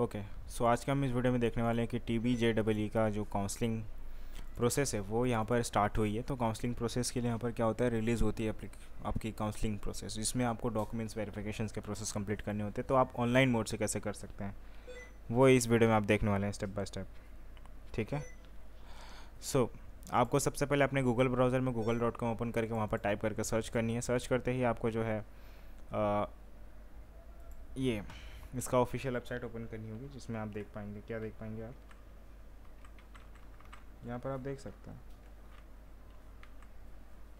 okay so आज के हम इस वीडियो में देखने वाले हैं कि T B J double E का जो काउंसलिंग प्रोसेस है वो यहाँ पर स्टार्ट हुई है तो काउंसलिंग प्रोसेस के लिए यहाँ पर क्या होता है रिलीज़ होती है आपकी काउंसलिंग प्रोसेस जिसमें आपको डॉक्यूमेंट्स वेरिफिकेशन के प्रोसेस कंप्लीट करने होते हैं तो आप ऑनलाइन मोड से कैसे कर सकते हैं वो इस वीडियो में आप देखने वाले हैं स्टेप बाय स्टेप ठीक है सो so, आपको सबसे पहले अपने गूगल ब्राउज़र में गूगल डॉट कॉम ओपन करके वहाँ पर टाइप करके सर्च करनी है सर्च करते ही आपको जो है आ, ये इसका ऑफिशियल वेबसाइट ओपन करनी होगी जिसमें आप देख पाएंगे क्या देख पाएंगे आप यहाँ पर आप देख सकते हैं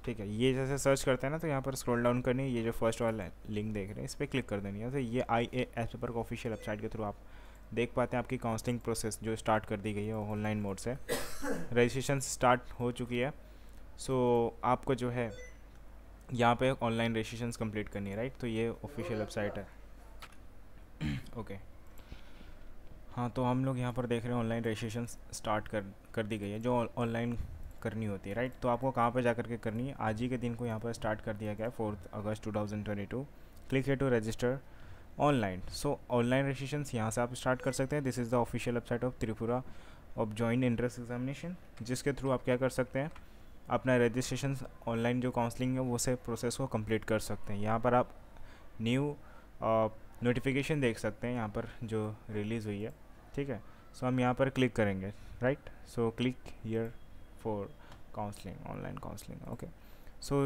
ठीक है ये जैसे सर्च करते हैं ना तो यहाँ पर स्क्रॉल डाउन करनी है ये जो फर्स्ट वाला लिंक देख रहे हैं इस पर क्लिक कर देनी है तो ये आई ए एस पेपर का ऑफिशियल वेबसाइट के थ्रू आप देख पाते हैं आपकी काउंसलिंग प्रोसेस जो स्टार्ट कर दी गई है ऑनलाइन मोड से रजिस्ट्रेशन स्टार्ट हो चुकी है सो so, आपको जो है यहाँ पे ऑनलाइन रजिस्ट्रेशन कंप्लीट करनी है राइट तो ये ऑफिशियल वेबसाइट है ओके हाँ तो हम लोग यहाँ पर देख रहे हैं ऑनलाइन रजिस्ट्रेशन स्टार्ट कर कर दी गई है जो ऑनलाइन करनी होती है राइट तो आपको कहाँ पर जा कर के करनी है आज ही के दिन को यहाँ पर स्टार्ट कर दिया गया है fourth August two thousand twenty two click here to register online so online registration यहाँ से आप स्टार्ट कर सकते हैं this is the official website of Tripura of joint entrance examination जिसके थ्रू आप क्या कर सकते हैं अपना रजिस्ट्रेशन ऑनलाइन जो काउंसलिंग है वो से प्रोसेस को कंप्लीट कर सकते हैं यहाँ पर आप न्यू नोटिफिकेशन देख सकते हैं यहाँ पर जो रिलीज़ हुई है ठीक है सो हम यहाँ पर क्लिक करेंगे right so click here for counselling online counselling okay so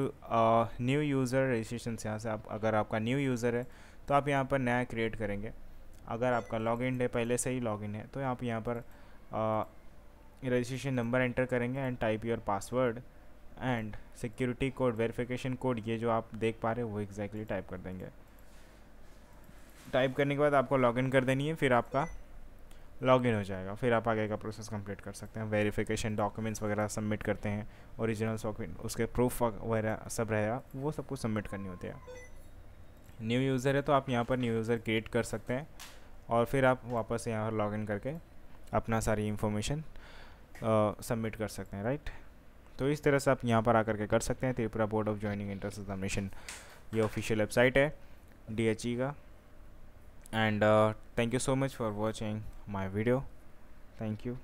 new user registration से यहाँ से आप अगर आपका न्यू यूज़र है तो आप यहाँ पर नया क्रिएट करेंगे अगर आपका लॉगिन है पहले से ही लॉगिन है तो आप यहाँ पर रजिस्ट्रेशन नंबर एंटर करेंगे and type your password and security code verification code ये जो आप देख पा रहे हो वो एग्जैक्टली exactly टाइप कर देंगे टाइप करने के बाद आपको लॉगिन कर देनी है फिर आपका लॉगिन हो जाएगा फिर आप आगे का प्रोसेस कंप्लीट कर सकते हैं वेरिफिकेशन डॉक्यूमेंट्स वगैरह सबमिट करते हैं ओरिजिनल डॉक्यूमेंट उसके प्रूफ वगैरह सब रहेगा वो सब कुछ सबमिट करनी होती है न्यू यूज़र है तो आप यहाँ पर न्यू यूज़र क्रिएट कर सकते हैं और फिर आप वापस यहाँ पर लॉगिन करके अपना सारी इंफॉर्मेशन सबमिट कर सकते हैं राइट तो इस तरह से आप यहाँ पर आकर के कर सकते हैं Tripura board of joining entrance examination ये ऑफिशियल वेबसाइट है डी e का and uh, thank you so much for watching my video thank you